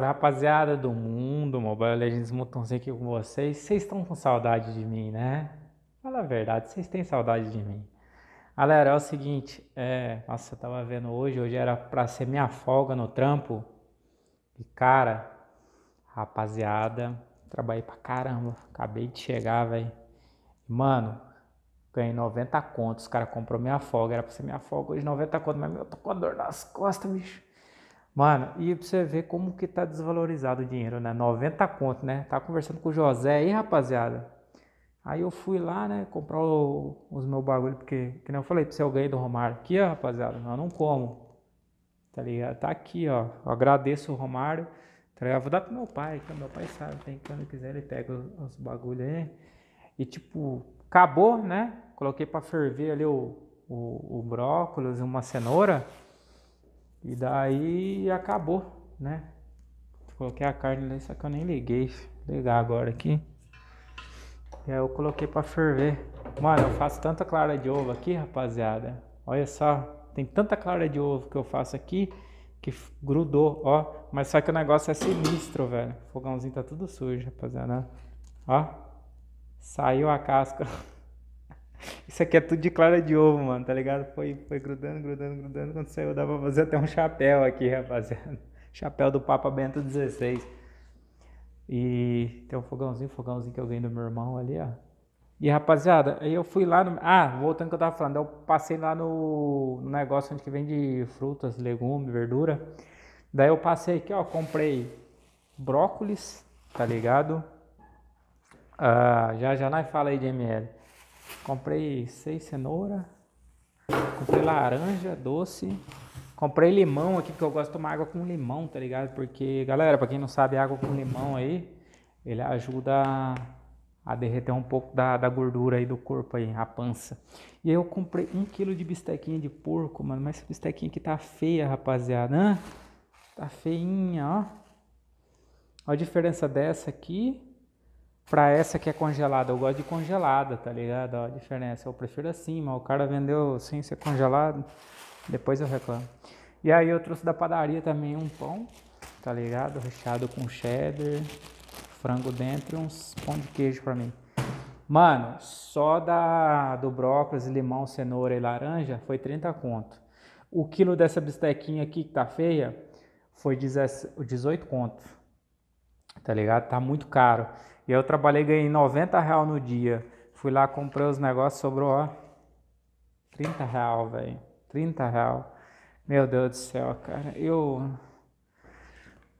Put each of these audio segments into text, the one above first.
Rapaziada do mundo, Mobile Legends Mutonzinho aqui com vocês. Vocês estão com saudade de mim, né? Fala a verdade, vocês têm saudade de mim. Galera, é o seguinte, é, nossa, eu tava vendo hoje, hoje era pra ser minha folga no trampo. E cara, rapaziada, trabalhei pra caramba, acabei de chegar, velho. Mano, ganhei 90 contos, os caras comprou minha folga, era pra ser minha folga hoje 90 contos, mas meu, eu tô com a dor nas costas, bicho. Mano, e pra você ver como que tá desvalorizado o dinheiro, né? 90 conto, né? Tá conversando com o José aí, rapaziada. Aí eu fui lá, né, comprar o, os meus bagulho, porque, que nem eu falei pra você, eu ganhei do Romário. Aqui, ó, rapaziada, eu não como. Tá ligado? Tá aqui, ó. Eu agradeço o Romário. Tá ligado? Vou dar pro meu pai, que meu pai sabe, tem quando quiser ele pega os, os bagulho aí. E tipo, acabou, né? Coloquei pra ferver ali o, o, o brócolis e uma cenoura. E daí acabou, né? Coloquei a carne ali, só que eu nem liguei. Vou ligar agora aqui. E aí eu coloquei pra ferver. Mano, eu faço tanta clara de ovo aqui, rapaziada. Olha só, tem tanta clara de ovo que eu faço aqui que grudou, ó. Mas só que o negócio é sinistro, velho. O fogãozinho tá tudo sujo, rapaziada. Ó, saiu a casca. Isso aqui é tudo de clara de ovo, mano, tá ligado? Foi, foi grudando, grudando, grudando. Quando saiu, dava pra fazer até um chapéu aqui, rapaziada. Chapéu do Papa Bento XVI. E tem um fogãozinho, fogãozinho que eu ganhei do meu irmão ali, ó. E rapaziada, aí eu fui lá no. Ah, voltando que eu tava falando, eu passei lá no, no negócio onde que vende frutas, legumes, verdura. Daí eu passei aqui, ó, comprei brócolis, tá ligado? Ah, já já nós fala aí de ML. Comprei seis cenoura, comprei laranja doce, comprei limão aqui porque eu gosto de tomar água com limão, tá ligado? Porque, galera, para quem não sabe, água com limão aí, ele ajuda a derreter um pouco da, da gordura aí do corpo aí, a pança. E aí eu comprei um quilo de bistequinha de porco, mano, mas essa bistequinha aqui tá feia, rapaziada, né? Tá feinha, ó. Olha a diferença dessa aqui Pra essa que é congelada, eu gosto de congelada, tá ligado? Ó, a diferença. Eu prefiro assim, mas o cara vendeu sem ser congelado. Depois eu reclamo. E aí eu trouxe da padaria também um pão, tá ligado? Recheado com cheddar, frango dentro e uns pão de queijo pra mim. Mano, só da do brócolis, limão, cenoura e laranja foi 30 conto. O quilo dessa bistequinha aqui que tá feia foi 18 conto. Tá ligado? Tá muito caro. E eu trabalhei, ganhei 90 real no dia. Fui lá, comprei os negócios, sobrou, ó, 30 real, velho. 30 real. Meu Deus do céu, cara. Eu.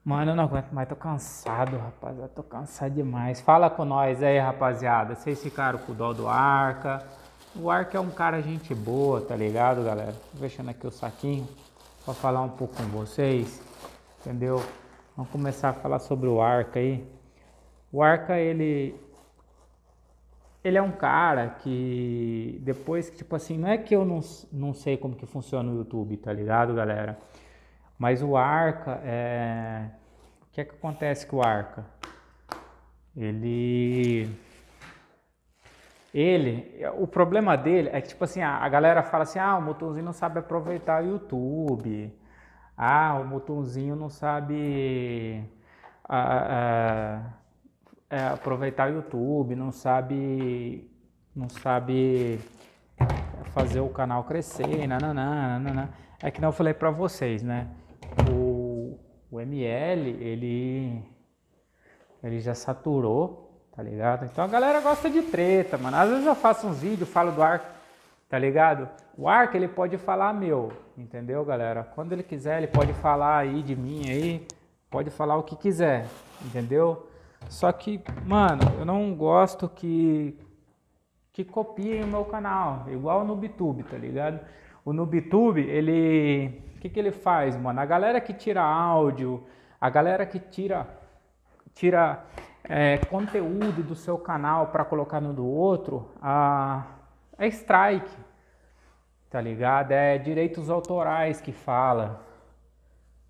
Mano, eu não aguento mais, tô cansado, rapaz. Eu tô cansado demais. Fala com nós aí, rapaziada. Vocês ficaram com o dó do Arca. O Arca é um cara gente boa, tá ligado, galera? Tô fechando aqui o saquinho pra falar um pouco com vocês. Entendeu? Vamos começar a falar sobre o Arca aí. O Arca, ele ele é um cara que depois que tipo assim, não é que eu não, não sei como que funciona o YouTube, tá ligado, galera? Mas o Arca é o que é que acontece com o Arca? Ele ele, o problema dele é que tipo assim, a, a galera fala assim: "Ah, o Mutunzinho não sabe aproveitar o YouTube. Ah, o Mutunzinho não sabe ah, ah, é, aproveitar o YouTube, não sabe, não sabe fazer o canal crescer, nananã, nananã. É que não falei para vocês, né? O, o ML, ele, ele já saturou, tá ligado? Então a galera gosta de treta, mano. Às vezes eu faço uns vídeos, falo do arco, tá ligado? O arco ele pode falar meu, entendeu, galera? Quando ele quiser, ele pode falar aí de mim aí, pode falar o que quiser, entendeu? Só que, mano, eu não gosto que que copiem o meu canal, igual no Btube, tá ligado? O Nubitube, ele o que que ele faz, mano? A galera que tira áudio, a galera que tira tira é, conteúdo do seu canal para colocar no do outro, a, é strike, tá ligado? É direitos autorais que fala.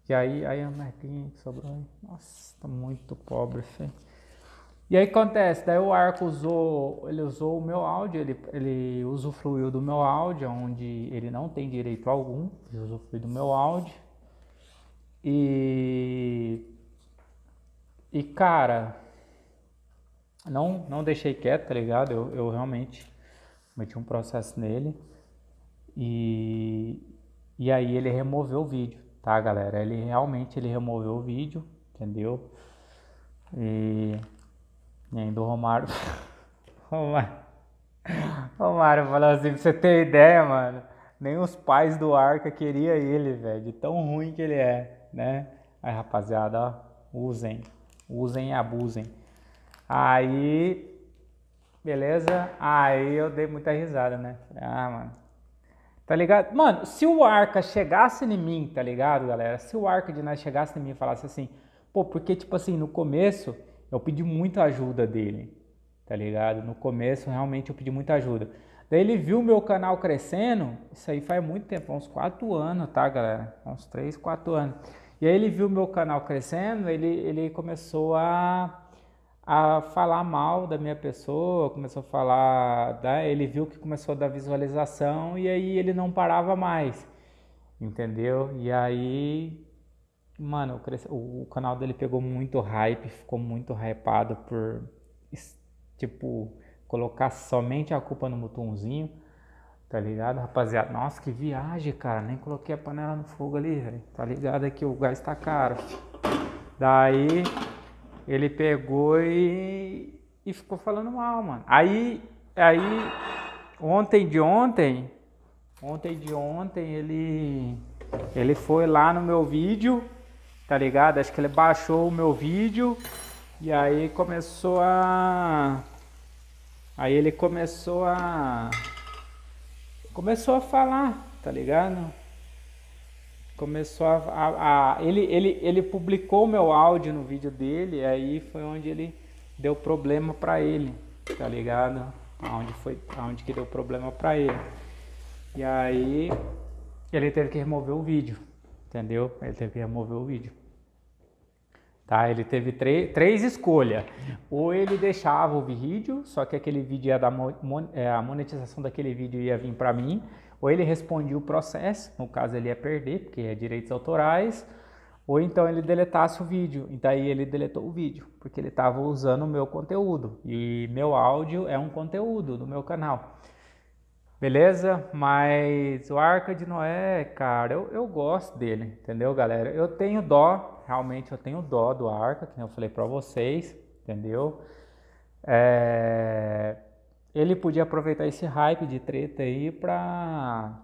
E aí, aí a merguinha que sobrou, aí, nossa, tá muito pobre, filho. E aí acontece, daí o Arco usou, ele usou o meu áudio, ele, ele usufruiu do meu áudio, onde ele não tem direito algum, ele usufruiu do meu áudio. E e cara, não não deixei quieto, tá ligado? Eu, eu realmente meti um processo nele. E e aí ele removeu o vídeo tá, galera? Ele realmente ele removeu o vídeo, entendeu? E, e ainda o Romário... Romário... Romário falou assim, pra você ter ideia, mano, nem os pais do Arca queria ele, velho, de tão ruim que ele é, né? Aí, rapaziada, ó, usem, usem e abusem. Aí, beleza? Aí eu dei muita risada, né? Ah, mano, Tá ligado? Mano, se o Arca chegasse em mim, tá ligado, galera? Se o Arca de nós chegasse em mim e falasse assim, pô, porque, tipo assim, no começo eu pedi muita ajuda dele, tá ligado? No começo realmente eu pedi muita ajuda. Daí ele viu meu canal crescendo, isso aí faz muito tempo, uns 4 anos, tá, galera? Uns 3, 4 anos. E aí ele viu meu canal crescendo, ele, ele começou a a falar mal da minha pessoa, começou a falar, da, né, ele viu que começou a dar visualização e aí ele não parava mais, entendeu? E aí, mano, o, o canal dele pegou muito hype, ficou muito hypado por, tipo, colocar somente a culpa no Mutunzinho, tá ligado, rapaziada? Nossa, que viagem, cara, nem coloquei a panela no fogo ali, velho, tá ligado? É que o gás tá caro. Daí, ele pegou e, e ficou falando mal, mano. Aí, aí, ontem de ontem, ontem de ontem, ele, ele foi lá no meu vídeo, tá ligado? Acho que ele baixou o meu vídeo e aí começou a. Aí ele começou a. Começou a falar, tá ligado? começou a, a, a, ele, ele, ele publicou meu áudio no vídeo dele, aí foi onde ele deu problema para ele, tá ligado? Aonde foi, aonde que deu problema para ele. E aí ele teve que remover o vídeo, entendeu? Ele teve que remover o vídeo. Tá? Ele teve três escolhas. Ou ele deixava o vídeo, só que aquele vídeo ia dar mon é, a monetização daquele vídeo ia vir para mim, ou ele respondia o processo, no caso ele ia perder, porque é direitos autorais, ou então ele deletasse o vídeo. E daí ele deletou o vídeo, porque ele estava usando o meu conteúdo. E meu áudio é um conteúdo do meu canal. Beleza? Mas o Arca de Noé, cara, eu, eu gosto dele, entendeu, galera? Eu tenho dó realmente eu tenho dó do Arca, que eu falei para vocês, entendeu? É... Ele podia aproveitar esse hype de treta aí para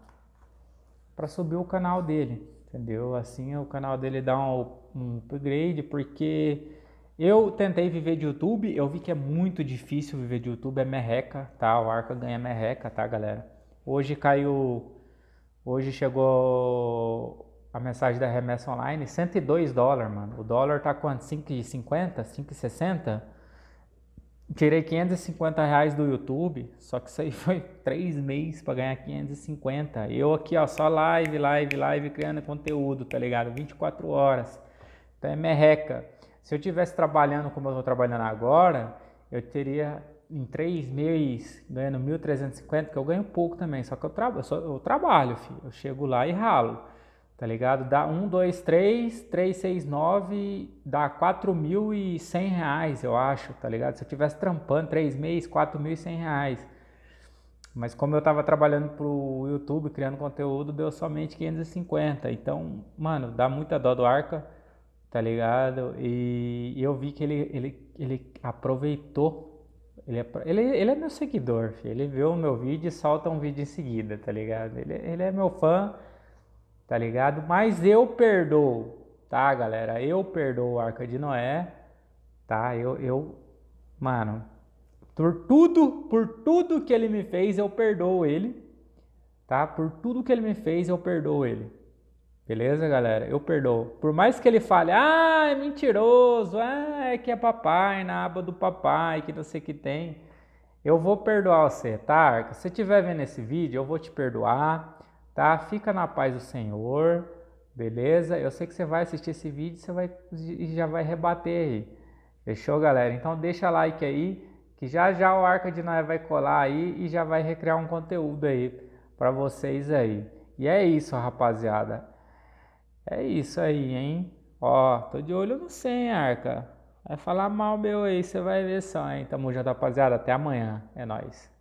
para subir o canal dele, entendeu? Assim o canal dele dá um, um upgrade, porque eu tentei viver de YouTube, eu vi que é muito difícil viver de YouTube, é merreca, tá? O Arca ganha merreca, tá, galera? Hoje caiu, hoje chegou a mensagem da remessa online, 102 dólares, mano. O dólar tá quanto? 5,50? 5,60? Tirei 550 reais do YouTube, só que isso aí foi três meses para ganhar 550. Eu aqui, ó, só live, live, live, criando conteúdo, tá ligado? 24 horas. Então é merreca. Se eu tivesse trabalhando como eu tô trabalhando agora, eu teria em três meses ganhando 1.350, que eu ganho pouco também, só que eu, tra eu, só, eu trabalho, filho. Eu chego lá e ralo tá ligado? Dá 1, 2, 3, 3, 6, 9, dá 4.100 reais, eu acho, tá ligado? Se eu tivesse trampando 3 meses, 4.100 reais. Mas como eu tava trabalhando pro YouTube, criando conteúdo, deu somente 550. Então, mano, dá muita dó do Arca, tá ligado? E, eu vi que ele, ele, ele aproveitou ele é, ele, ele é meu seguidor, filho. ele vê o meu vídeo e solta um vídeo em seguida, tá ligado? Ele, ele é meu fã tá ligado? Mas eu perdoo, tá, galera? Eu perdoo o Arca de Noé, tá? Eu, eu mano, por tudo, por tudo que ele me fez, eu perdoo ele, tá? Por tudo que ele me fez, eu perdoo ele. Beleza, galera? Eu perdoo. Por mais que ele fale, ah, é mentiroso, ah, é que é papai, na aba do papai, que não sei o que tem. Eu vou perdoar você, tá, Arca? Se você estiver vendo esse vídeo, eu vou te perdoar tá? Fica na paz do Senhor, beleza? Eu sei que você vai assistir esse vídeo você vai, e já vai rebater aí. Fechou, galera? Então deixa like aí, que já já o Arca de Noé vai colar aí e já vai recriar um conteúdo aí para vocês aí. E é isso, rapaziada. É isso aí, hein? Ó, tô de olho no 100, Arca. Vai falar mal meu aí, você vai ver só, hein? Tamo junto, rapaziada. Até amanhã. É nóis.